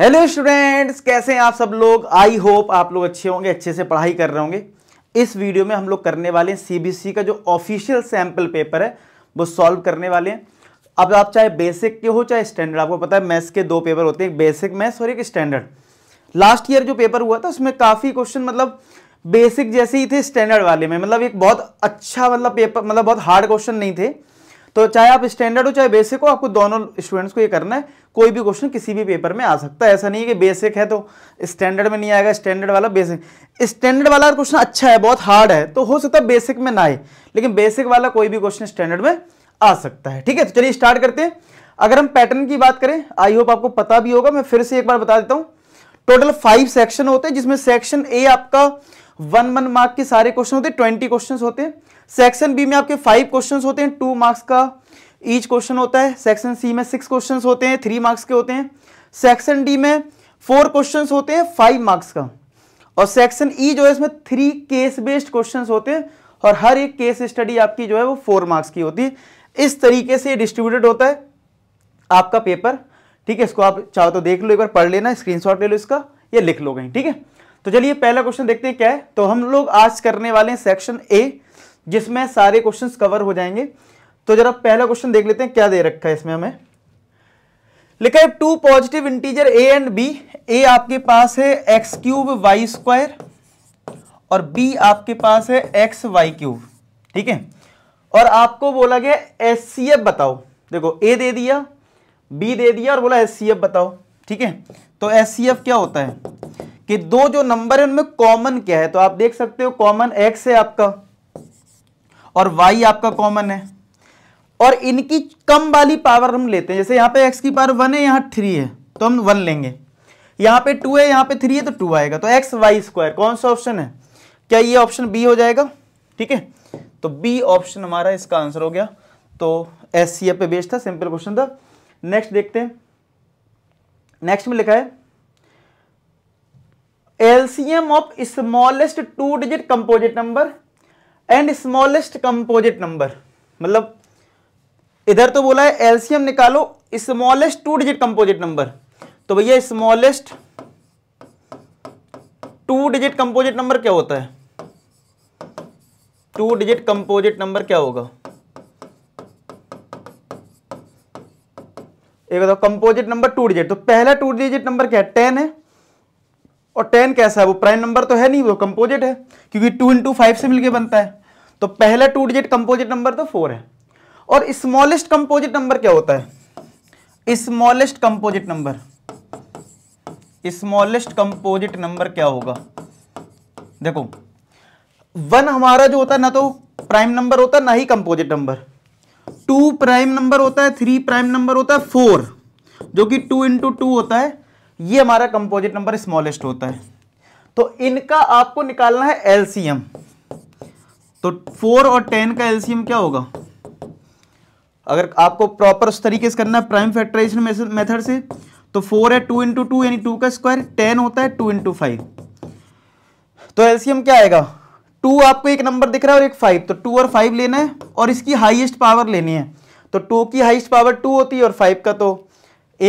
hello students कैसे हैं आप सब लोग आई होप आप लोग अच्छे होंगे अच्छे से पढ़ाई कर रहे होंगे इस वीडियो में हम लोग करने वाले हैं सीबीसी का जो ऑफिशियल सैम्पल पेपर है वो सॉल्व करने वाले हैं अब आप चाहे बेसिक के हो चाहे स्टैंडर्ड आपको पता है मैथ्स के दो पेपर होते हैं बेसिक मैथ्स और एक स्टैंडर्ड लास्ट ईयर जो पेपर हुआ था उसमें काफ़ी क्वेश्चन मतलब बेसिक जैसे ही थे स्टैंडर्ड वाले में मतलब एक बहुत अच्छा मतलब पेपर मतलब बहुत हार्ड क्वेश्चन नहीं थे तो चाहे आप स्टैंडर्ड हो चाहे बेसिक हो आपको दोनों स्टूडेंट्स को ये करना है कोई भी क्वेश्चन किसी भी पेपर में आ सकता है ऐसा नहीं है कि बेसिक है तो स्टैंडर्ड में नहीं आएगा स्टैंडर्ड वाला बेसिक स्टैंडर्ड वाला क्वेश्चन अच्छा है बहुत हार्ड है तो हो सकता है बेसिक में ना आए लेकिन बेसिक वाला कोई भी क्वेश्चन स्टैंडर्ड में आ सकता है ठीक है तो चलिए स्टार्ट करते हैं अगर हम पैटर्न की बात करें आई होप आपको पता भी होगा मैं फिर से एक बार बता देता हूँ टोटल फाइव सेक्शन होते हैं जिसमें सेक्शन ए आपका वन वन मार्क के सारे क्वेश्चन होते हैं ट्वेंटी क्वेश्चन होते हैं सेक्शन बी में आपके फाइव क्वेश्चन होते हैं टू मार्क्स का ईच क्वेश्चन होता है सेक्शन सी में सिक्स क्वेश्चन होते हैं थ्री मार्क्स के होते हैं सेक्शन डी में फोर क्वेश्चन होते हैं फाइव मार्क्स का और सेक्शन ई e जो है इसमें थ्री केस बेस्ड क्वेश्चन होते हैं और हर एक केस स्टडी आपकी जो है वो फोर मार्क्स की होती है इस तरीके से डिस्ट्रीब्यूटेड होता है आपका पेपर ठीक है इसको आप चाहो तो देख लो एक बार पढ़ लेना स्क्रीनशॉट ले लो इसका या लिख लो कहीं ठीक है तो चलिए पहला क्वेश्चन देखते हैं क्या है तो हम लोग आज करने वाले हैं सेक्शन ए जिसमें सारे क्वेश्चंस कवर हो जाएंगे तो जरा पहला क्वेश्चन देख लेते हैं क्या दे रखा है इसमें हमें लिखा है two positive integer A and B A आपके पास है एक्स क्यूब वाई स्क्वायर और बी आपके पास है एक्स वाई क्यूब ठीक है और आपको बोला गया एस बताओ देखो ए दे दिया बी दे दिया और बोला एस बताओ ठीक है तो एस क्या होता है कि दो जो नंबर है उनमें कॉमन क्या है तो आप देख सकते हो कॉमन एक्स है आपका और वाई आपका कॉमन है और इनकी कम वाली पावर हम लेते हैं जैसे यहां पे एक्स की पावर वन है यहां थ्री है तो हम वन लेंगे यहां पे टू है यहां पे थ्री है तो टू आएगा तो एक्स वाई स्क्वायर कौन सा ऑप्शन है क्या ये ऑप्शन बी हो जाएगा ठीक है तो बी ऑप्शन हमारा इसका आंसर हो गया तो एस सी पे बेस्ट था सिंपल क्वेश्चन था नेक्स्ट देखते हैं नेक्स्ट में लिखा है LCM of smallest two digit composite number and smallest composite number मतलब इधर तो बोला है एलसीएम निकालो smallest two digit composite number तो भैया smallest two digit composite number क्या होता है टू डिजिट कंपोजिट नंबर क्या होगा एक कंपोजिट नंबर टू डिजिट तो पहला टू डिजिट नंबर क्या है टेन है और टेन कैसा है वो प्राइम नंबर तो है नहीं वो कंपोजिट है क्योंकि टू इंटू फाइव से मिलकर बनता है तो पहला टू डिजिट कंपोजिट नंबर तो फोर है और स्मॉलेस्ट कंपोजिट नंबर क्या होता है smallest composite number smallest composite number क्या होगा देखो वन हमारा जो होता है ना तो प्राइम नंबर होता है ना ही composite number two prime number होता है थ्री प्राइम नंबर होता है फोर जो कि टू इंटू टू होता है ये हमारा कंपोजिट नंबर स्मॉलेस्ट होता है तो इनका आपको निकालना है एलसीएम तो फोर और टेन का एलसीएम क्या होगा अगर आपको प्रॉपर उस तरीके से करना है प्राइम फैक्टराइजेशन मेथड से तो फोर है टू इंटू टू यानी टू का स्क्वायर टेन होता है टू इंटू फाइव तो एलसीएम क्या आएगा टू आपको एक नंबर दिख रहा है और एक फाइव तो टू और फाइव लेना है और इसकी हाइएस्ट पावर लेनी है तो टू की हाइएस्ट पावर टू होती है और फाइव का तो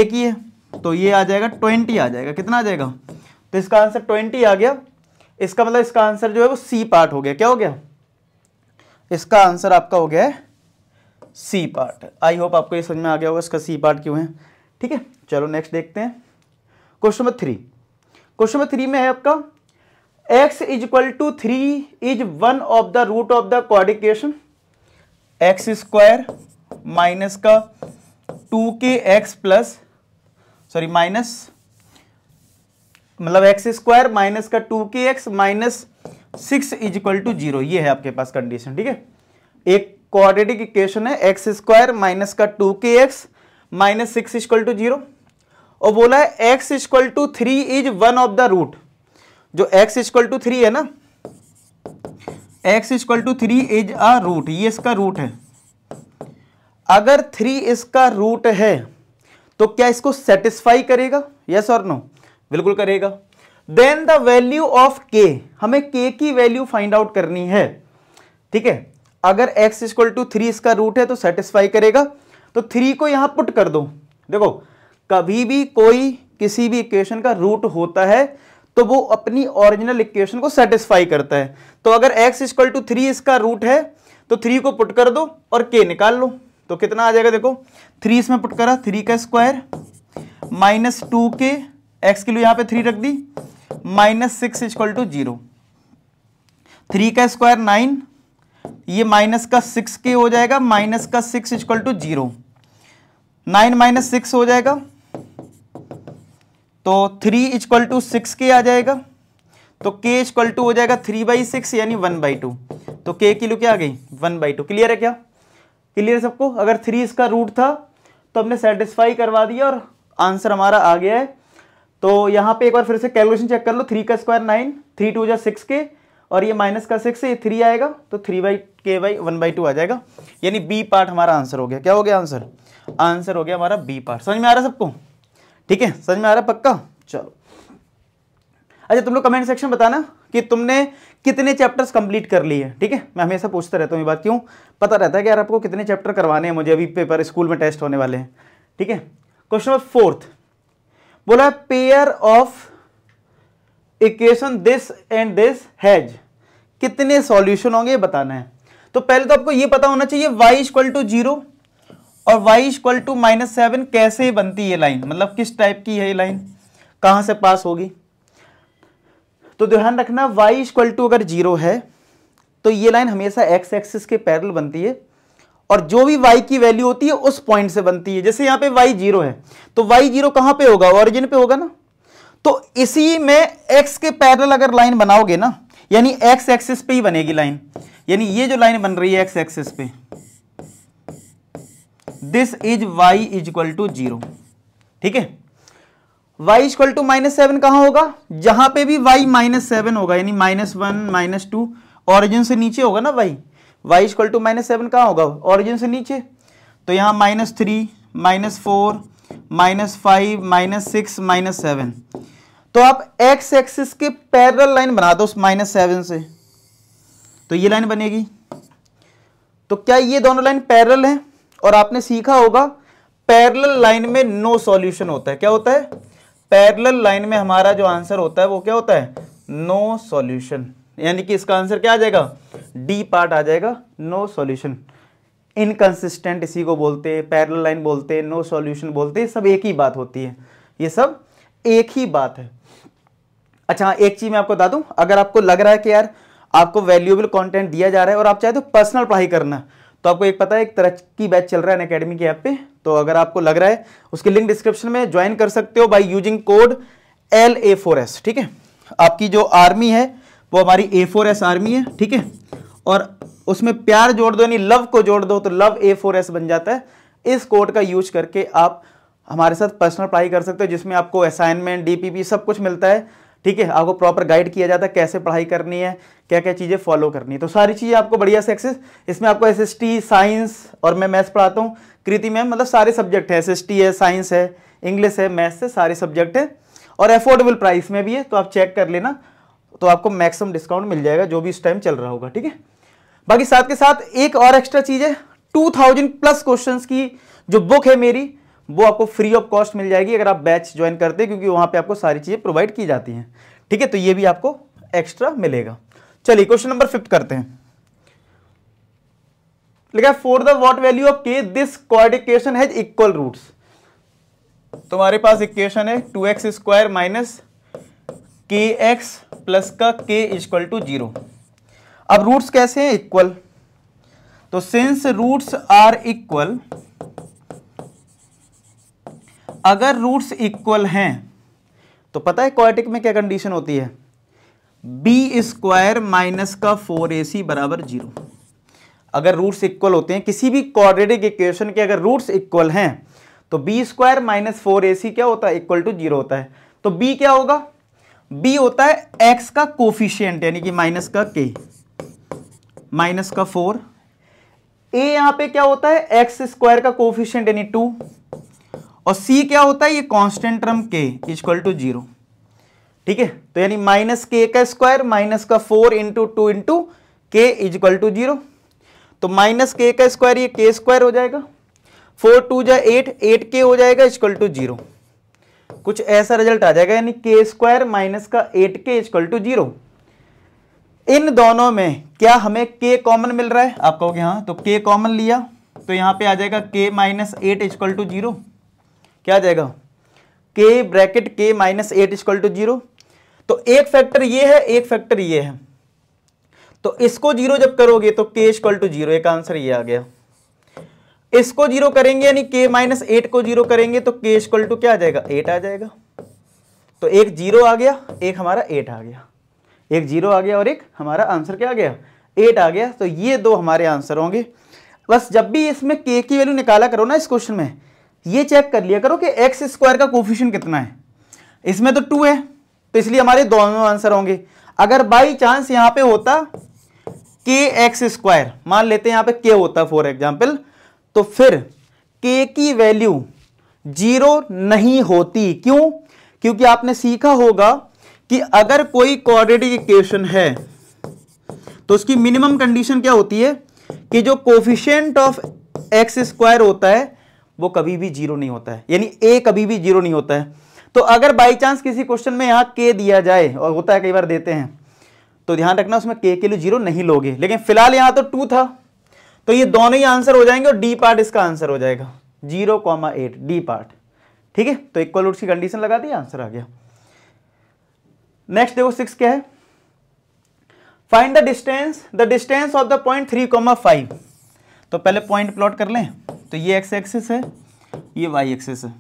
एक ही है तो ये आ जाएगा ट्वेंटी आ जाएगा कितना आ जाएगा तो इसका आंसर ट्वेंटी आ गया इसका मतलब इसका आंसर जो है वो सी पार्ट हो गया क्या हो गया इसका आंसर आपका हो गया है सी पार्ट आई होप आपको ये समझ में आ गया होगा इसका सी पार्ट क्यों है ठीक है चलो नेक्स्ट देखते हैं question number three question number three में है आपका x is equal to three is one of the root of the quadratic equation x square minus का two k x plus sorry minus मतलब एक्स स्क्वायर माइनस का two k x minus six is equal to zero ये है आपके पास condition ठीक है एक क्वाड्रेटिक इक्वेशन है एक्स स्क्वायर माइनस का two k x minus six equal to zero और बोला है x equal to three is one of the root जो एक्स इक्वल टू थ्री है ना x equal to three is a root ये इसका root है अगर थ्री इसका रूट है तो क्या इसको सेटिस्फाई करेगा यस और नो बिल्कुल करेगा देन द वैल्यू ऑफ के हमें के की वैल्यू फाइंड आउट करनी है ठीक है अगर x इक्वल टू थ्री इसका रूट है तो सेटिस्फाई करेगा तो थ्री को यहां पुट कर दो देखो कभी भी कोई किसी भी इक्वेशन का रूट होता है तो वो अपनी ओरिजिनल इक्वेशन को सेटिस्फाई करता है तो अगर x इक्वल टू थ्री इसका रूट है तो थ्री को पुट कर दो और के निकाल लो तो कितना आ जाएगा देखो थ्री इसमें पुट करा थ्री का square minus two k x के लिए यहां पे थ्री रख दी minus six is equal to zero three का स्क्वायर नाइन ये माइनस का सिक्स के हो जाएगा माइनस का six is equal to zero nine minus six हो जाएगा तो थ्री इजक्वल टू सिक्स के आ जाएगा तो के इजक्वल टू हो जाएगा थ्री बाई सिक्स यानी वन बाई टू तो के की क्या आ गई वन बाई टू क्लियर है क्या क्लियर सबको अगर थ्री इसका रूट था तो हमने सेटिस्फाई करवा दिया और आंसर हमारा आ गया है तो यहाँ पे एक बार फिर से कैलकुलेशन चेक कर लो थ्री का स्क्वायर नाइन थ्री टू जा सिक्स के और ये माइनस का सिक्स ये थ्री आएगा तो three by k by one by two आ जाएगा यानी बी पार्ट हमारा आंसर हो गया क्या हो गया आंसर आंसर हो गया हमारा बी पार्ट समझ में आ रहा है सबको ठीक है समझ में आ रहा है पक्का चलो अच्छा तुम लोग कमेंट सेक्शन बताना कि तुमने कितने चैप्टर्स कंप्लीट कर लिए ठीक है मैं हमेशा पूछता रहता हूँ ये बात क्यों पता रहता है कि यार आपको कितने चैप्टर करवाने हैं मुझे अभी पेपर स्कूल में टेस्ट होने वाले हैं ठीक है क्वेश्चन नंबर फोर्थ बोला pair of equation this and this has कितने सॉल्यूशन होंगे बताना है तो पहले तो आपको ये पता होना चाहिए y इक्वल टू जीरो और y equal to minus seven कैसे बनती है लाइन मतलब किस टाइप की है ये लाइन कहां से पास होगी तो ध्यान रखना वाई इक्वल टू अगर जीरो है तो ये लाइन हमेशा एक्स एक्सिस के पैरल बनती है और जो भी y की वैल्यू होती है उस पॉइंट से बनती है जैसे यहां पे y जीरो है तो y जीरो कहां पे होगा ऑरिजिन पे होगा ना तो इसी में x के पैरल अगर लाइन बनाओगे ना यानी x एक्सिस पे ही बनेगी लाइन यानी ये जो लाइन बन रही है x एक्सिस पे this is y is equal to zero ठीक है y equal to minus seven कहां होगा जहां पे भी y माइनस सेवन होगा यानी minus one minus two origin से नीचे होगा ना y y equal to minus seven कहां होगा ऑरिजिन से नीचे तो यहां minus three minus four minus five minus six minus seven तो आप x एक्सिस के पैरल लाइन बना दो माइनस सेवन से तो ये लाइन बनेगी तो क्या ये दोनों लाइन पैरल है और आपने सीखा होगा पैरल लाइन में नो सॉल्यूशन होता है क्या होता है पैरेलल लाइन में हमारा जो आंसर होता है वो क्या होता है नो सॉल्यूशन यानी कि इसका आंसर क्या आ जाएगा डी पार्ट आ जाएगा नो सॉल्यूशन इनकंसिस्टेंट इसी को बोलते हैं पैरल लाइन बोलते हैं नो सॉल्यूशन बोलते हैं सब एक ही बात होती है ये सब एक ही बात है अच्छा एक चीज़ मैं आपको बता दूं अगर आपको लग रहा है कि यार आपको वैल्यूएबल कंटेंट दिया जा रहा है और आप चाहे तो पर्सनल पढ़ाई करना तो आपको एक पता है एक तरह की बैच चल रहा है अकेडमी के ऐप पे तो अगर आपको लग रहा है उसकी लिंक डिस्क्रिप्शन में ज्वाइन कर सकते हो by using code L A four S ठीक है आपकी जो आर्मी है वो हमारी ए फोर एस आर्मी है ठीक है और उसमें प्यार जोड़ दो यानी लव को जोड़ दो तो लव ए फोर एस बन जाता है इस कोड का यूज करके आप हमारे साथ पर्सनल पढ़ाई कर सकते हो जिसमें आपको असाइनमेंट डीपीपी सब कुछ मिलता है ठीक है आपको प्रॉपर गाइड किया जाता है कैसे पढ़ाई करनी है क्या क्या चीज़ें फॉलो करनी है तो सारी चीज़ें आपको बढ़िया से एक्सेस इसमें आपको एसएसटी साइंस और मैं मैथ्स पढ़ाता हूँ कृति में मतलब सारे सब्जेक्ट है एस है साइंस है इंग्लिश है मैथ्स है सारे सब्जेक्ट है और एफोर्डेबल प्राइस में भी है तो आप चेक कर लेना तो आपको मैक्सिमम डिस्काउंट मिल जाएगा जो भी इस टाइम चल रहा होगा ठीक है बाकी साथ के साथ एक और एक्स्ट्रा चीज़ है टू थाउजेंड प्लस क्वेश्चन की जो बुक है मेरी वो आपको फ्री ऑफ कॉस्ट मिल जाएगी अगर आप बैच ज्वाइन करते हैं क्योंकि वहां पे आपको सारी चीज़ें प्रोवाइड की जाती हैं ठीक है तो ये भी आपको एक्स्ट्रा मिलेगा चलिए क्वेश्चन नंबर फिफ्थ करते हैं लिखा for the what value of k this quad equation has equal roots तुम्हारे पास इक्वेशन है two x square minus k x plus का के इक्वल टू जीरो अब रूट्स कैसे हैं इक्वल तो सिंस रूट्स आर इक्वल अगर रूट्स इक्वल हैं तो पता है क्वाटिक में क्या कंडीशन होती है बी स्क्वायर माइनस का फोर ए सी बराबर जीरो अगर रूट्स इक्वल होते हैं किसी भी क्वाड्रेटिक इक्वेशन के अगर रूट्स इक्वल हैं तो b square minus four a c क्या होता है इक्वल टू जीरो होता है तो बी क्या होगा बी होता है एक्स का कोफिशियंट यानी कि माइनस का के माइनस का फोर ए यहां पे क्या होता है एक्स स्क्वायर का कोफिशियंट यानी टू और सी क्या होता है ये constant term k equal to zero ठीक है तो यानी माइनस के का स्क्वायर माइनस का four into two into k equal to zero तो माइनस के का स्क्वायर ये के स्क्वायर हो जाएगा फोर टू जा एट एट के हो जाएगा इजक्वल टू जीरो कुछ ऐसा रिजल्ट आ जाएगा यानी के स्क्वायर माइनस का eight k equal to zero इन दोनों में क्या हमें के कॉमन मिल रहा है आप कहोगे हाँ तो के कॉमन लिया तो यहाँ पे आ जाएगा k minus eight equal to zero क्या आ जाएगा k bracket k minus eight equal to zero तो एक फैक्टर ये है एक फैक्टर ये है तो इसको जीरो जब करोगे तो के इजक्वल टू जीरो एक आंसर ये आ गया इसको जीरो करेंगे यानी के माइनस एट को जीरो करेंगे तो के इजक्वल टू क्या आ जाएगा एट आ जाएगा तो एक जीरो आ गया एक हमारा एट आ गया एक जीरो आ गया और एक हमारा आंसर क्या आ गया एट आ गया तो ये दो हमारे आंसर होंगे बस जब भी इसमें के की वैल्यू निकाला करो ना इस क्वेश्चन में ये चेक कर लिया करो कि एक्स स्क्वायर का कोफिशन कितना है इसमें तो टू है तो इसलिए हमारे दोनों आंसर होंगे अगर बाई चांस यहाँ पे होता के एक्स स्क्वायर मान लेते हैं यहां पे के होता है फॉर एग्जाम्पल तो फिर के की वैल्यू जीरो नहीं होती क्यों क्योंकि आपने सीखा होगा कि अगर कोई क्वाड्रेटिक इक्वेशन है तो उसकी मिनिमम कंडीशन क्या होती है कि जो कोफिशियंट ऑफ एक्स स्क्वायर होता है वो कभी भी जीरो नहीं होता है यानी ए कभी भी जीरो नहीं होता है तो अगर बाई चांस किसी क्वेश्चन में यहां के दिया जाए और होता है कई बार देते हैं तो ध्यान रखना उसमें के के लिए जीरो नहीं लोगे लेकिन फिलहाल यहां तो टू था तो ये दोनों ही आंसर हो जाएंगे और डी पार्ट इसका आंसर हो जाएगा zero comma eight D part ठीक है तो इक्वल रूट्स की कंडीशन लगा दी आंसर आ गया नेक्स्ट देखो सिक्स क्या है find the distance the distance of the point three comma five तो पहले पॉइंट प्लॉट कर लें तो ये एक्स एक्सिस है ये वाई एक्सिस है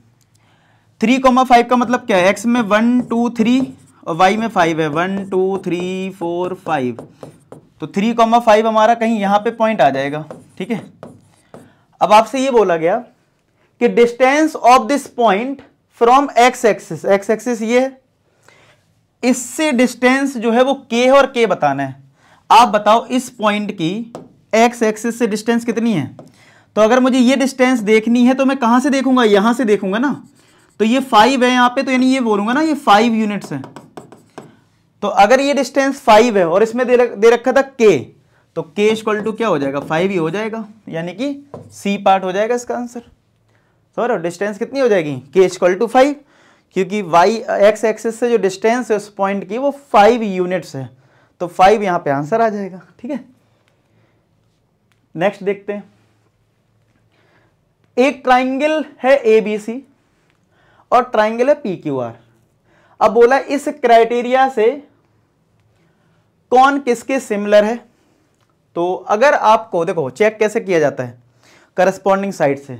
थ्री कॉमा फाइव का मतलब क्या है एक्स में वन टू थ्री और वाई में फाइव है one two three four five तो थ्री कॉमा फाइव हमारा कहीं यहां पे पॉइंट आ जाएगा ठीक है अब आपसे ये बोला गया कि distance of this point from x axis x axis ये है इससे डिस्टेंस जो है वो के और के बताना है आप बताओ इस पॉइंट की एक्स एक्सिस से डिस्टेंस कितनी है तो अगर मुझे ये डिस्टेंस देखनी है तो मैं कहां से देखूंगा यहां से देखूंगा ना तो ये फाइव है यहाँ पे तो यानी ये बोलूंगा ना ये फाइव यूनिट्स है तो अगर ये डिस्टेंस फाइव है और इसमें दे, रख, दे रखा था के तो के इक्वल टू क्या हो जाएगा फाइव ही हो जाएगा यानी कि सी पार्ट हो जाएगा इसका आंसर सॉरी डिस्टेंस कितनी हो जाएगी के इक्वल टू फाइव क्योंकि वाई एक्स एक्सिस से जो डिस्टेंस है उस पॉइंट की वो फाइव यूनिट्स है तो फाइव यहाँ पे आंसर आ जाएगा ठीक है नेक्स्ट देखते हैं एक ट्राइंगल है ए बी सी और ट्राइंगल है पी क्यू आर अब बोला इस क्राइटेरिया से कौन किसके सिमिलर है तो अगर आपको देखो चेक कैसे किया जाता है करस्पॉन्डिंग साइड से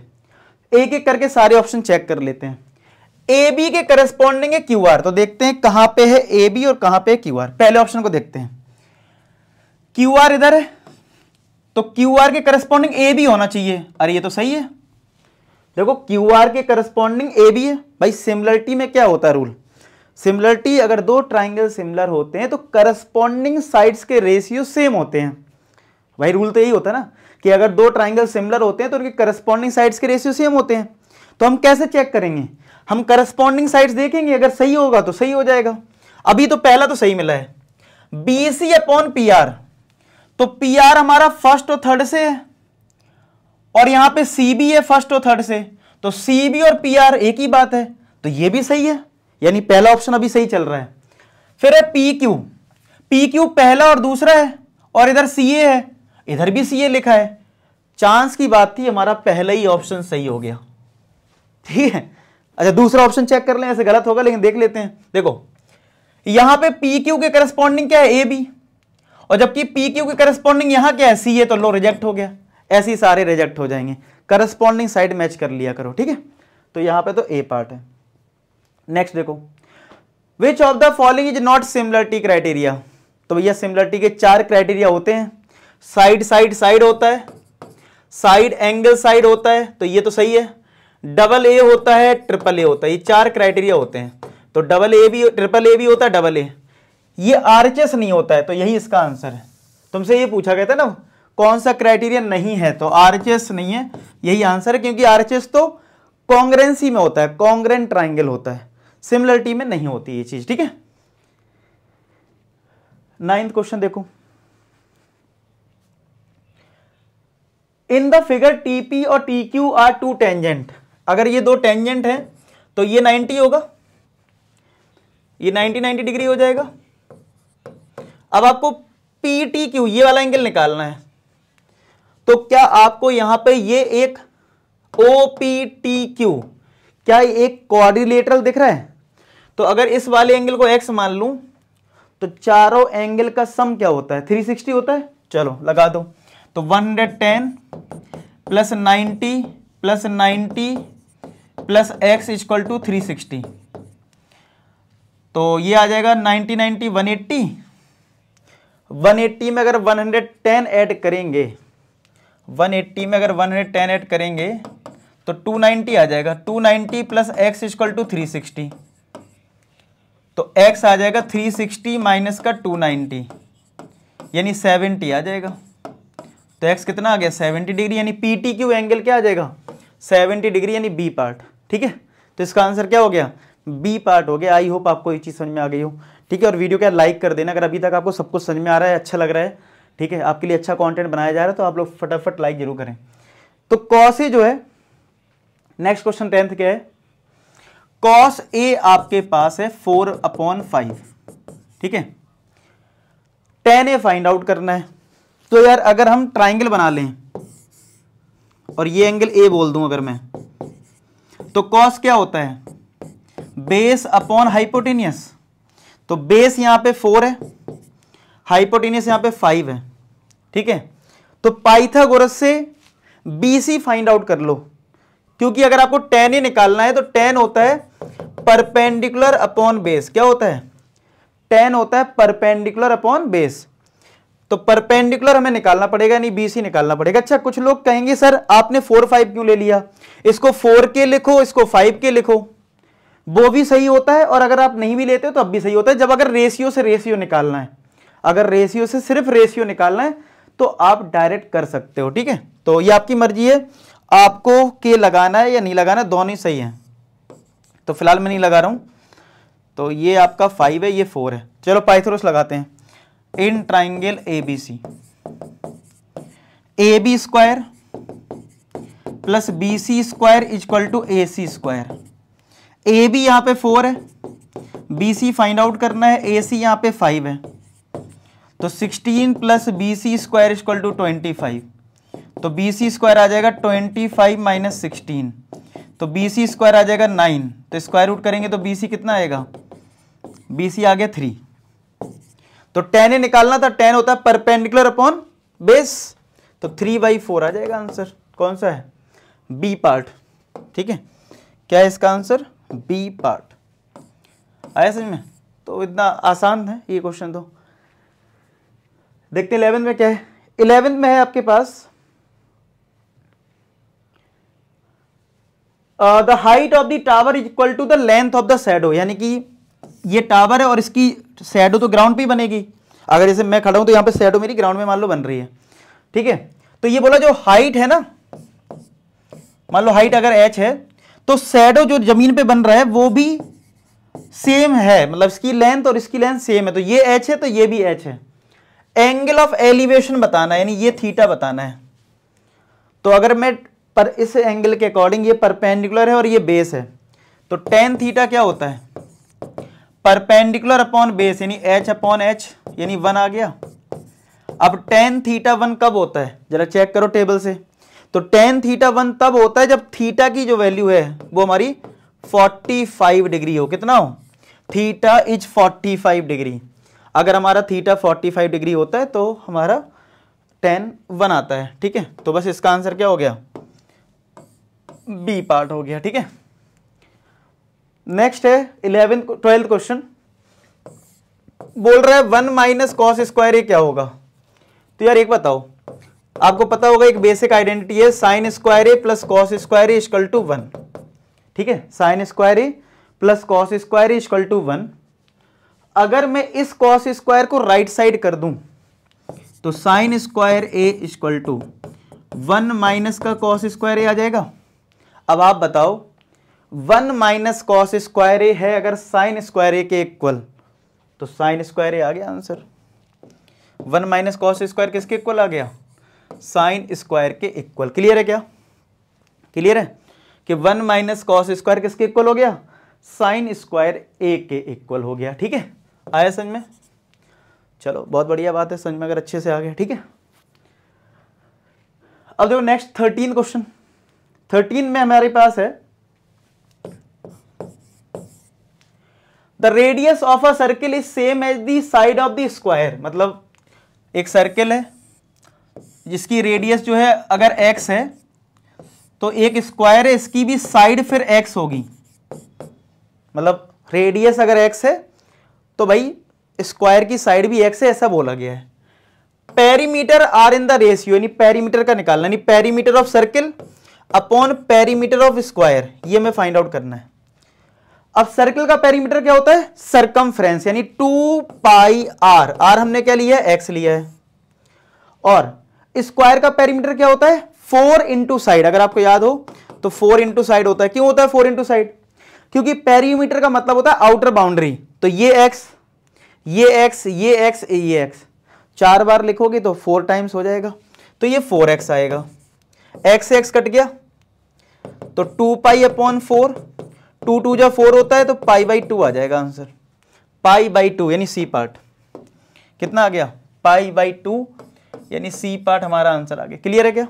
एक एक करके सारे ऑप्शन चेक कर लेते हैं ए बी के करस्पॉन्डिंग है क्यू आर तो देखते हैं कहां पे है ए बी और कहां पे है क्यू आर पहले ऑप्शन को देखते हैं क्यू आर इधर है तो क्यू आर के करस्पॉन्डिंग ए बी होना चाहिए अरे ये तो सही है देखो क्यू आर के करस्पॉन्डिंग ए बी है भाई सिमिलरिटी में क्या होता है रूल सिमिलरिटी अगर दो ट्राइंगल सिमिलर होते हैं तो करस्पॉन्डिंग साइड्स के रेशियो सेम होते हैं वही रूल तो यही होता है ना कि अगर दो ट्राइंगल सिमिलर होते हैं तो उनके करस्पॉन्डिंग साइड्स के रेशियो सेम होते हैं तो हम कैसे चेक करेंगे हम करस्पॉन्डिंग साइड्स देखेंगे अगर सही होगा तो सही हो जाएगा अभी तो पहला तो सही मिला है B C upon P R तो पी आर हमारा फर्स्ट और थर्ड से है और यहां पे सी बी है फर्स्ट और थर्ड से तो सी बी और पी आर एक ही बात है तो ये भी सही है यानी पहला ऑप्शन अभी सही चल रहा है फिर है पी क्यू पी क्यू पहला और दूसरा है और इधर सी ए है इधर भी सी ए लिखा है चांस की बात थी हमारा पहला ही ऑप्शन सही हो गया ठीक है अच्छा दूसरा ऑप्शन चेक कर लें ऐसे गलत होगा लेकिन देख लेते हैं देखो यहां पे पी क्यू के करस्पॉन्डिंग क्या है ए बी और जबकि पी क्यू के करस्पॉन्डिंग यहां क्या है सी ए तो लो रिजेक्ट हो गया ऐसे ही सारे रिजेक्ट हो जाएंगे करस्पॉन्डिंग साइड मैच कर लिया करो ठीक है तो यहां पर तो ए पार्ट है नेक्स्ट देखो which of the following is not similarity criteria तो भैया सिमिलरिटी के चार क्राइटेरिया होते हैं साइड साइड साइड होता है साइड एंगल साइड होता है तो ये तो सही है डबल ए होता है ट्रिपल ए होता है ये चार क्राइटेरिया होते हैं तो डबल ए भी ट्रिपल ए भी होता है डबल ए ये आरचेस नहीं होता है तो यही इसका आंसर है तुमसे ये पूछा गया था ना कौन सा क्राइटेरिया नहीं है तो आर्चेस नहीं है यही आंसर है क्योंकि एस तो कॉन्ग्रेंसी में होता है कॉन्ग्रेंट ट्राइंगल होता है सिमिलरिटी में नहीं होती ये चीज ठीक है नाइन्थ क्वेश्चन देखो इन द फिगर टीपी और T Q are two tangent अगर ये दो टेंजेंट हैं तो ये 90 होगा ये 90 90 डिग्री हो जाएगा अब आपको पी टी क्यू ये वाला एंगल निकालना है तो क्या आपको यहां पे ये एक ओ पी टी क्यू क्या एक क्वारिलेटरल दिख रहा है तो अगर इस वाले एंगल को एक्स मान लू तो चारों एंगल का सम क्या होता है 360 होता है चलो लगा दो तो 110 plus 90 plus 90 plus x equal to three तो ये आ जाएगा 90 90 180 एट्टी में अगर 110 ऐड करेंगे 180 में अगर 110 ऐड करेंगे तो 290 आ जाएगा 290 ninety plus x equal to three तो x आ जाएगा 360 सिक्सटी माइनस का 290 यानी 70 आ जाएगा तो x कितना आ गया 70 डिग्री यानी पी टी क्यू एंगल क्या आ जाएगा 70 डिग्री यानी b पार्ट ठीक है तो इसका आंसर क्या हो गया बी पार्ट हो गया आई होप आपको ये चीज़ समझ में आ गई हो ठीक है और वीडियो क्या लाइक कर देना अगर अभी तक आपको सब कुछ समझ में आ रहा है अच्छा लग रहा है ठीक है आपके लिए अच्छा कॉन्टेंट बनाया जा रहा है तो आप लोग फटाफट लाइक जरूर करें तो कॉसी जो है नेक्स्ट क्वेश्चन टेंथ क्या है कॉस ए आपके पास है फोर अपॉन फाइव ठीक है टेन ए फाइंड आउट करना है तो यार अगर हम ट्राइंगल बना लें और ये एंगल ए बोल दूं अगर मैं तो कॉस क्या होता है बेस अपॉन हाइपोटीनियस तो बेस यहां पे फोर है हाइपोटीनियस यहां पे फाइव है ठीक है तो पाइथागोरस से बीसी फाइंड आउट कर लो क्योंकि अगर आपको टेन ही निकालना है तो टेन होता है परपेंडिकुलर अपॉन बेस क्या होता है टेन होता है परपेंडिकुलर अपॉन बेस तो परपेंडिकुलर हमें निकालना पड़ेगा यानी ही निकालना पड़ेगा अच्छा कुछ लोग कहेंगे सर आपने फोर फाइव क्यों ले लिया इसको फोर के लिखो इसको फाइव के लिखो वो भी सही होता है और अगर आप नहीं भी लेते तो अब भी सही होता है जब अगर रेशियो से रेशियो निकालना है अगर रेशियो से सिर्फ रेशियो निकालना है तो आप डायरेक्ट कर सकते हो ठीक है तो ये आपकी मर्जी है आपको के लगाना है या नहीं लगाना दोनों ही सही है तो फिलहाल मैं नहीं लगा रहा हूं तो ये आपका फाइव है ये फोर है चलो पाइथोरस लगाते हैं in triangle A B C A B square plus B C square equal to A C square A B यहां पे फोर है बी सी फाइंड आउट करना है ए सी यहां पे फाइव है तो sixteen plus B C square equal to twenty five तो बी सी स्क्वायर आ जाएगा ट्वेंटी फाइव माइनस सिक्सटीन तो बी सी स्क्वायर आ जाएगा नाइन तो स्क्वायर रूट करेंगे तो बी सी कितना आएगा बी सी आ गया थ्री तो टेन ही निकालना था टेन होता है परपेंडिकुलर अपॉन बेस तो थ्री बाई फोर आ जाएगा आंसर कौन सा है बी पार्ट ठीक है क्या है इसका आंसर बी पार्ट आया समझ में तो इतना आसान है ये क्वेश्चन तो देखते इलेवेंथ में क्या है इलेवेंथ में है आपके पास the height of the tower is equal to the length of the shadow यानी कि ये टावर है और इसकी सैडो तो ग्राउंड पे ही बनेगी अगर जैसे मैं खड़ा हूं तो यहां पे सैडो मेरी ग्राउंड में मान लो बन रही है ठीक है तो ये बोला जो हाइट है ना मान लो हाइट अगर एच है तो सैडो जो जमीन पे बन रहा है वो भी सेम है मतलब इसकी लेंथ और इसकी लेंथ सेम है तो ये एच है तो ये भी एच है एंगल ऑफ एलिवेशन बताना है यानी ये थीटा बताना है तो अगर मैं पर इस एंगल के अकॉर्डिंग ये परपेंडिकुलर है और ये बेस है तो टेन थीटा क्या होता है परपेंडिकुलर अपॉन बेस यानी एच अपॉन एच यानी वन आ गया अब टेन थीटा वन कब होता है जरा चेक करो टेबल से तो टेन थीटा वन तब होता है जब थीटा की जो वैल्यू है वो हमारी 45 डिग्री हो कितना हो थीटा इज 45 डिग्री अगर हमारा थीटा 45 डिग्री होता है तो हमारा टेन वन आता है ठीक है तो बस इसका आंसर क्या हो गया बी पार्ट हो गया ठीक है नेक्स्ट है इलेवेंथ ट्वेल्थ क्वेश्चन बोल रहा है वन माइनस कॉस स्क्वायर ये क्या होगा तो यार एक बताओ आपको पता होगा एक बेसिक आइडेंटिटी है sine square A plus cos square equal to one ठीक है sine square A plus cos square equal to one अगर मैं इस कॉस स्क्वायर को राइट साइड कर दूं तो sine square A to one minus का कॉस स्क्वायर ए आ जाएगा अब आप बताओ one minus cos square A है अगर साइन स्क्वायर ए के इक्वल तो साइन स्क्वायर ए आ गया answer one minus cos square किसके इक्वल आ गया साइन स्क्वायर के इक्वल क्लियर है क्या क्लियर है कि वन माइनस कॉस स्क्वायर किसके इक्वल हो गया साइन स्क्वायर ए के इक्वल हो गया ठीक है आया समझ में चलो बहुत बढ़िया बात है समझ में अगर अच्छे से आ गया ठीक है अब देखो नेक्स्ट थर्टीन क्वेश्चन थर्टीन में हमारे पास है the radius of a circle is same as the side of the square मतलब एक सर्किल है जिसकी रेडियस जो है अगर एक्स है तो एक स्क्वायर है इसकी भी साइड फिर एक्स होगी मतलब रेडियस अगर एक्स है तो भाई स्क्वायर की साइड भी एक्स है ऐसा बोला गया है perimeter are in the ratio यानी पेरीमीटर का निकालना यानी perimeter of circle upon perimeter of square ये हमें फाइंड आउट करना है अब सर्कल का पेरीमीटर क्या होता है सरकम यानी टू पाई आर आर हमने क्या लिया है एक्स लिया है और स्क्वायर का पेरीमीटर क्या होता है फोर इंटू साइड अगर आपको याद हो तो फोर इंटू साइड होता है क्यों होता है फोर इंटू साइड क्योंकि पेरीमीटर का मतलब होता है आउटर बाउंड्री तो ये एक्स ये एक्स ये एक्स ये एक्स चार बार लिखोगे तो फोर टाइम्स हो जाएगा तो ये फोर एक्स आएगा एक्स से एक्स कट गया तो two pi upon four two two जब फोर होता है तो पाई बाई टू आ जाएगा आंसर पाई बाई टू यानी सी पार्ट कितना आ गया पाई बाई टू यानी सी पार्ट हमारा आंसर आ गया क्लियर है क्या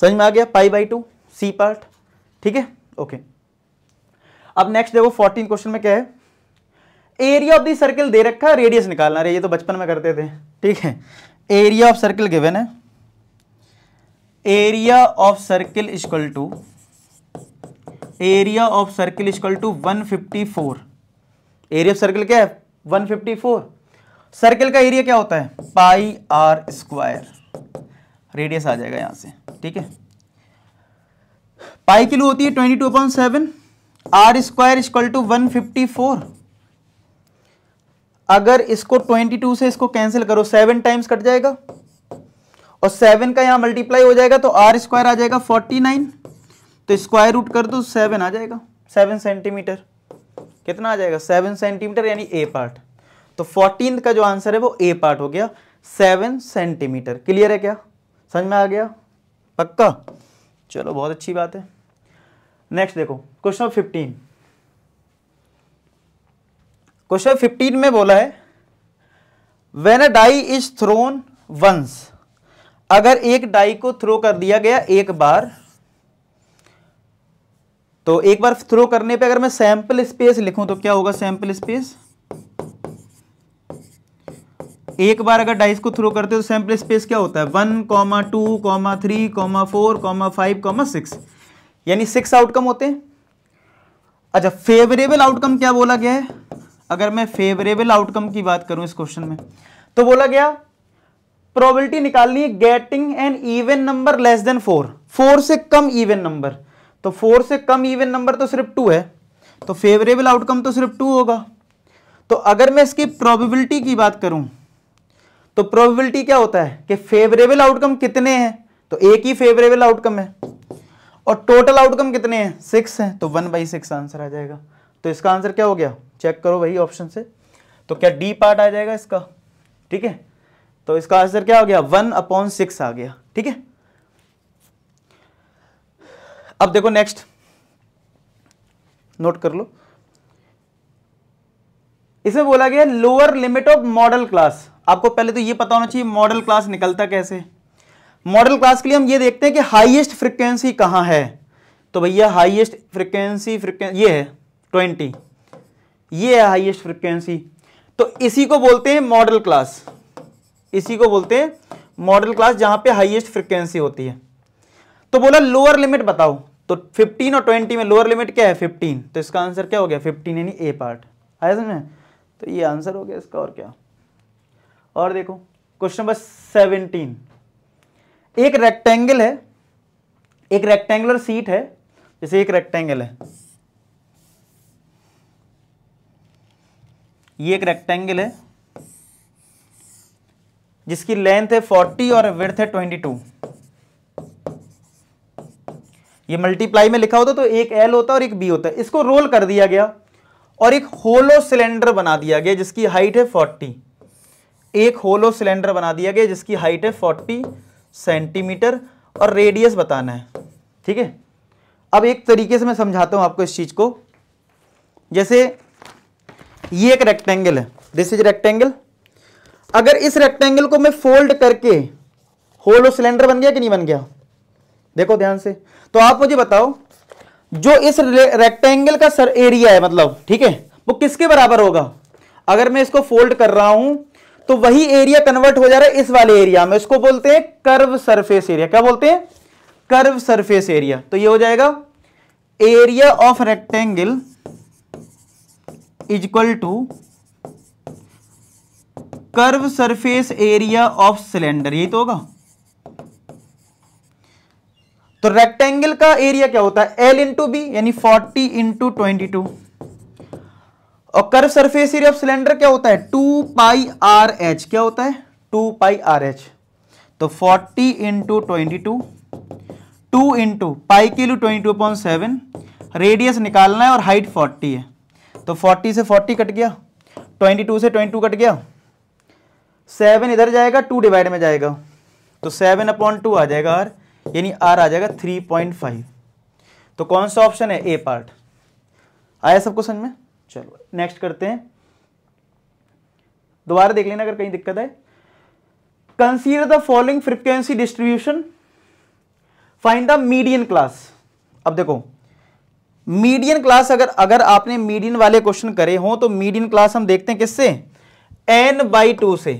समझ में आ गया pi by two C part ठीक है ओके अब नेक्स्ट देखो फोर्टीन क्वेश्चन में क्या है एरिया ऑफ द सर्किल दे रखा है रेडियस निकालना रे ये तो बचपन में करते थे ठीक है एरिया ऑफ सर्किल गिवन है area of circle equal to area of circle equal to 154 area of circle क्या है 154 सर्किल का एरिया क्या होता है पाई आर स्क्वायर रेडियस आ जाएगा यहां से ठीक है पाई किलो होती है twenty two upon seven r square equal to one अगर इसको 22 से इसको कैंसिल करो सेवन टाइम्स कट जाएगा और सेवन का यहाँ मल्टीप्लाई हो जाएगा तो आर स्क्वायर आ जाएगा फोर्टी नाइन तो स्क्वायर रूट कर दो सेवन आ जाएगा सेवन सेंटीमीटर कितना आ जाएगा सेवन सेंटीमीटर यानी ए पार्ट तो फोर्टीन का जो आंसर है वो ए पार्ट हो गया सेवन सेंटीमीटर क्लियर है क्या समझ में आ गया पक्का चलो बहुत अच्छी बात है नेक्स्ट देखो क्वेश्चन फिफ्टीन क्वेश्चन फिफ्टीन में बोला है when a die is thrown once अगर एक डाई को थ्रो कर दिया गया एक बार तो एक बार थ्रो करने पे अगर मैं सैंपल स्पेस लिखूं तो क्या होगा सैंपल स्पेस एक बार अगर डाइस को थ्रो करते हो तो सैंपल स्पेस क्या होता है one comma two comma three comma four comma five comma six यानी सिक्स आउटकम होते हैं अच्छा फेवरेबल आउटकम क्या बोला गया है अगर मैं फेवरेबल आउटकम की बात करूं इस क्वेश्चन में तो बोला गया प्रोबेबिलिटी निकालनी है getting an even number less than four four से कम इवन नंबर तो फोर से कम इवन नंबर तो सिर्फ टू है तो फेवरेबल आउटकम तो सिर्फ टू होगा तो अगर मैं इसकी प्रोबेबिलिटी की बात करूं तो प्रोबेबिलिटी क्या होता है कि फेवरेबल आउटकम कितने हैं तो एक ही फेवरेबल आउटकम है और टोटल आउटकम कितने हैं सिक्स हैं तो वन बाई सिक्स आंसर आ जाएगा तो इसका आंसर क्या हो गया चेक करो वही ऑप्शन से तो क्या डी पार्ट आ जाएगा इसका ठीक है तो इसका आंसर क्या हो गया वन अपॉन सिक्स आ गया ठीक है अब देखो नेक्स्ट नोट कर लो इसमें बोला गया lower limit of modal class आपको पहले तो ये पता होना चाहिए मॉडल क्लास निकलता कैसे मॉडल क्लास के लिए हम ये देखते हैं कि हाईएस्ट फ्रीक्वेंसी कहां है तो भैया हाईएस्ट फ्रीक्वेंसी फ्रिक्वेंसी ये है ट्वेंटी ये है हाईएस्ट फ्रीक्वेंसी तो इसी को बोलते हैं मॉडल क्लास इसी को बोलते हैं मॉडल क्लास जहां पे हाईएस्ट फ्रिक्वेंसी होती है तो बोला लोअर लिमिट बताओ तो 15 और 20 में लोअर लिमिट क्या है 15 तो इसका आंसर क्या हो गया 15 यानी ए पार्ट आया समझ तो ये आंसर हो गया इसका और क्या और देखो क्वेश्चन नंबर 17 एक रेक्टेंगल है एक रेक्टेंगुलर सीट है जैसे एक रेक्टेंगल है ये एक रेक्टेंगल है जिसकी लेंथ है 40 और विर्थ है 22 ये मल्टीप्लाई में लिखा होता तो एक एल होता और एक बी होता है इसको रोल कर दिया गया और एक होलो सिलेंडर बना दिया गया जिसकी हाइट है 40 एक होलो सिलेंडर बना दिया गया जिसकी हाइट है 40 सेंटीमीटर और रेडियस बताना है ठीक है अब एक तरीके से मैं समझाता हूं आपको इस चीज को जैसे ये एक रेक्टेंगल है दिस इज रेक्टेंगल अगर इस रेक्टेंगल को मैं फोल्ड करके होलो सिलेंडर बन गया कि नहीं बन गया देखो ध्यान से तो आप मुझे बताओ जो इस रेक्टेंगल का सर एरिया है मतलब ठीक है वो किसके बराबर होगा अगर मैं इसको फोल्ड कर रहा हूं तो वही एरिया कन्वर्ट हो जा रहा है इस वाले एरिया में इसको बोलते हैं कर्व सरफेस एरिया क्या बोलते हैं कर्व सरफेस एरिया तो ये हो जाएगा area of rectangle is equal to curve surface area of cylinder यही तो होगा तो रेक्टेंगल का एरिया क्या होता है एल इंटू बी यानी फोर्टी इंटू ट्वेंटी टू और curve surface area of cylinder क्या होता है टू पाई आर एच क्या होता है टू पाई आर एच तो forty into twenty two two into pi के twenty two point seven radius निकालना है और हाइट फोर्टी है तो फोर्टी से फोर्टी कट गया ट्वेंटी टू से ट्वेंटी टू कट गया सेवन इधर जाएगा टू डिवाइड में जाएगा तो सेवन अपॉन टू आ जाएगा आर यानी आर आ जाएगा थ्री पॉइंट फाइव तो कौन सा ऑप्शन है ए पार्ट आया सबको समझ में चलो नेक्स्ट करते हैं दोबारा देख लेना अगर कहीं दिक्कत है consider the following frequency distribution find the median class अब देखो मीडियन क्लास अगर अगर आपने मीडियन वाले क्वेश्चन करे हो तो मीडियन क्लास हम देखते हैं किससे एन बाई टू से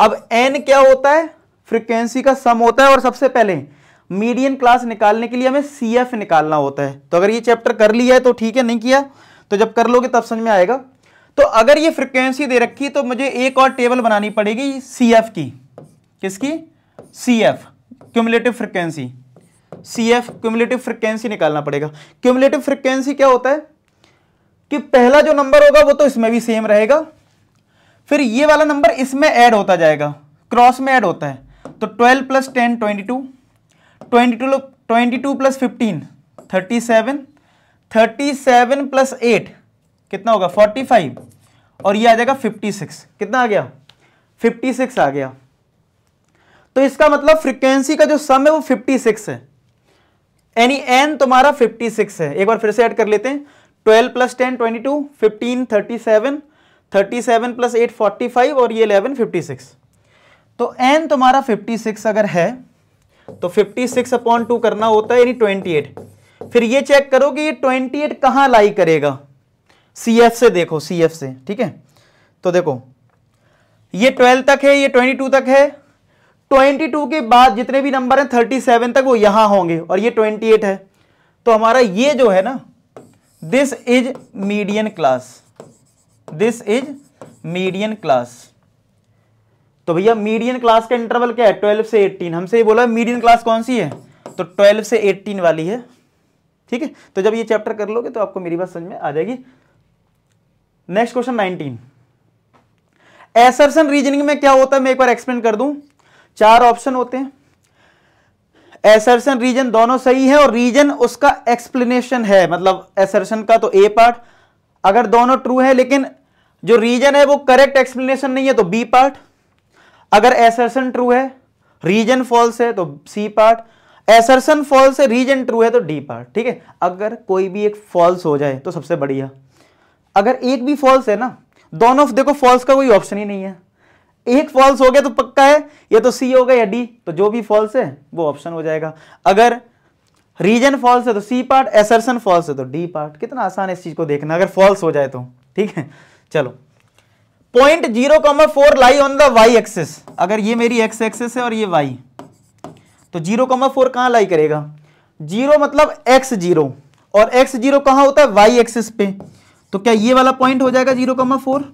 अब एन क्या होता है फ्रिक्वेंसी का सम होता है और सबसे पहले मीडियन क्लास निकालने के लिए हमें सी एफ निकालना होता है तो अगर ये चैप्टर कर लिया है तो ठीक है नहीं किया तो जब कर लोगे तब समझ में आएगा तो अगर ये फ्रिक्वेंसी दे रखी तो मुझे एक और टेबल बनानी पड़ेगी सी एफ की किसकी C F cumulative frequency C F cumulative frequency निकालना पड़ेगा क्यूमुलेटिव फ्रिक्वेंसी क्या होता है कि पहला जो नंबर होगा वो तो इसमें भी सेम रहेगा फिर ये वाला नंबर इसमें ऐड होता जाएगा क्रॉस में ऐड होता है तो twelve plus ten twenty two twenty two twenty two plus fifteen thirty seven thirty seven plus eight कितना होगा फोर्टी फाइव और ये आ जाएगा फिफ्टी सिक्स कितना आ गया फिफ्टी सिक्स आ गया तो इसका मतलब फ्रीक्वेंसी का जो सम है वो फिफ्टी सिक्स है एनी एन तुम्हारा फिफ्टी सिक्स है एक बार फिर से ऐड कर लेते हैं twelve plus ten twenty two fifteen thirty seven thirty seven plus eight forty five और ये इलेवन फिफ्टी सिक्स तो एन तुम्हारा फिफ्टी सिक्स अगर है तो फिफ्टी सिक्स अपॉन टू करना होता है यानी ट्वेंटी एट फिर ये चेक करो कि ये ट्वेंटी एट कहाँ लाई करेगा सी एफ से देखो सी एफ से ठीक है तो देखो ये ट्वेल्व तक है ये ट्वेंटी टू तक है ट्वेंटी टू के बाद जितने भी नंबर हैं थर्टी सेवन तक वो यहां होंगे और ये ट्वेंटी एट है तो हमारा ये जो है ना this is median class this is median class तो भैया मीडियन क्लास का इंटरवल क्या है ट्वेल्व से एट्टीन हमसे ये बोला मीडियन क्लास कौन सी है तो ट्वेल्व से एट्टीन वाली है ठीक है तो जब ये चैप्टर कर लोगे तो आपको मेरी बात समझ में आ जाएगी next question nineteen assertion reasoning में क्या होता है मैं एक बार एक्सप्लेन कर दूं चार ऑप्शन होते हैं एसरसन रीजन दोनों सही है और रीजन उसका एक्सप्लेनेशन है मतलब एसरसन का तो ए पार्ट अगर दोनों ट्रू है लेकिन जो रीजन है वो करेक्ट एक्सप्लेनेशन नहीं है तो बी पार्ट अगर एसर्सन ट्रू है रीजन फॉल्स है तो सी पार्ट एसर्सन फॉल्स है रीजन ट्रू है तो डी पार्ट ठीक है अगर कोई भी एक फॉल्स हो जाए तो सबसे बढ़िया अगर एक भी फॉल्स है ना दोनों देखो फॉल्स का कोई ऑप्शन ही नहीं है एक फॉल्स हो गया तो पक्का है या तो सी हो गया या डी तो जो भी फॉल्स है वो ऑप्शन हो जाएगा अगर रीजन फॉल्स है तो सी पार्ट एसर्सन फॉल्स है तो डी पार्ट कितना आसान है इस चीज को देखना अगर फॉल्स हो जाए तो ठीक है चलो point zero comma four lie on the Y axis अगर ये मेरी एक्स एक्सेस है और ये वाई तो जीरो कॉमा फोर कहां लाई करेगा जीरो मतलब एक्स जीरो और एक्स जीरो कहां होता है वाई एक्सेस पे तो क्या ये वाला पॉइंट हो जाएगा जीरो कॉमा फोर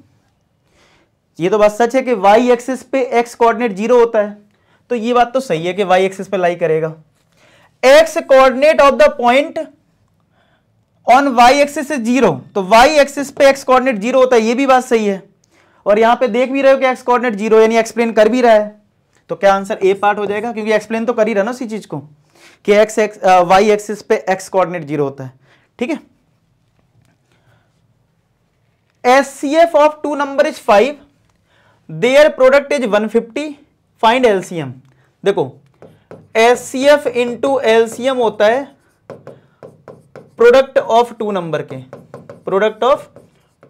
ये तो बात सच है कि वाई एक्सेस पे एक्स कोऑर्डिनेट जीरो होता है तो ये बात तो सही है कि वाई एक्सेस पे लाई करेगा X coordinate of the point on Y axis is zero तो वाई एक्सिस पे एक्स कोऑर्डिनेट जीरो होता है ये भी बात सही है और यहां पे देख भी रहे हो कि एक्स कोऑर्डिनेट जीरो यानी एक्सप्लेन कर भी रहा है तो क्या आंसर ए पार्ट हो जाएगा क्योंकि एक्सप्लेन तो कर ही रहा ना उसी चीज को कि एक्स एक्स वाई एक्सिस पे एक्स कोऑर्डिनेट जीरो होता है ठीक है H C F of two number is five their product is one fifty find LCM देखो H C F into LCM होता है प्रोडक्ट ऑफ टू नंबर के product of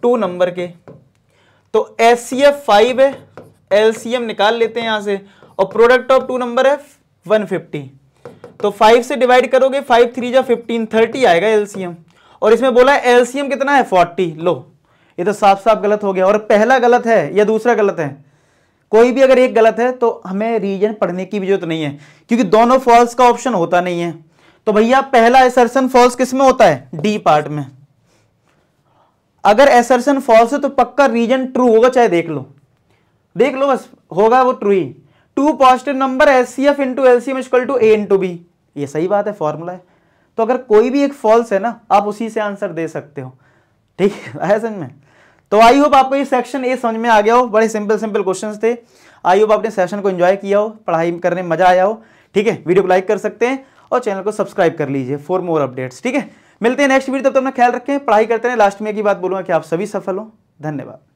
two number के तो एस सी एफ फाइव है LCM निकाल लेते हैं यहां से और प्रोडक्ट ऑफ टू नंबर है वन फिफ्टी तो फाइव से डिवाइड करोगे फाइव थ्री या फिफ्टीन थर्टी आएगा एलसीएम और इसमें बोला एलसीएम कितना है फोर्टी लो ये तो साफ साफ गलत हो गया और पहला गलत है या दूसरा गलत है कोई भी अगर एक गलत है तो हमें रीजन पढ़ने की भी जरूरत नहीं है क्योंकि दोनों फॉल्स का ऑप्शन होता नहीं है तो भैया पहला एसर्सन फॉल्स किस में होता है डी पार्ट में अगर एसर्सन फॉल्स है तो पक्का रीजन ट्रू होगा चाहे देख लो देख लो बस होगा वो ट्रू ही two positive number H C F into L C to A into B ये सही बात है फॉर्मूला है तो अगर कोई भी एक फॉल्स है ना आप उसी से आंसर दे सकते हो ठीक है समझ में तो आई होप आपको ये सेक्शन ए समझ में आ गया हो बड़े सिंपल सिंपल क्वेश्चन थे आई होप आपने सेशन को एंजॉय किया हो पढ़ाई करने में मजा आया हो ठीक है वीडियो को लाइक कर सकते हैं और चैनल को सब्सक्राइब कर लीजिए फॉर मोर अपडेट्स ठीक है मिलते हैं नेक्स्ट वीडियो तब तक अपना ख्याल रखें पढ़ाई करते हैं लास्ट में एक ही बात बोलूंगा कि आप सभी सफल हो धन्यवाद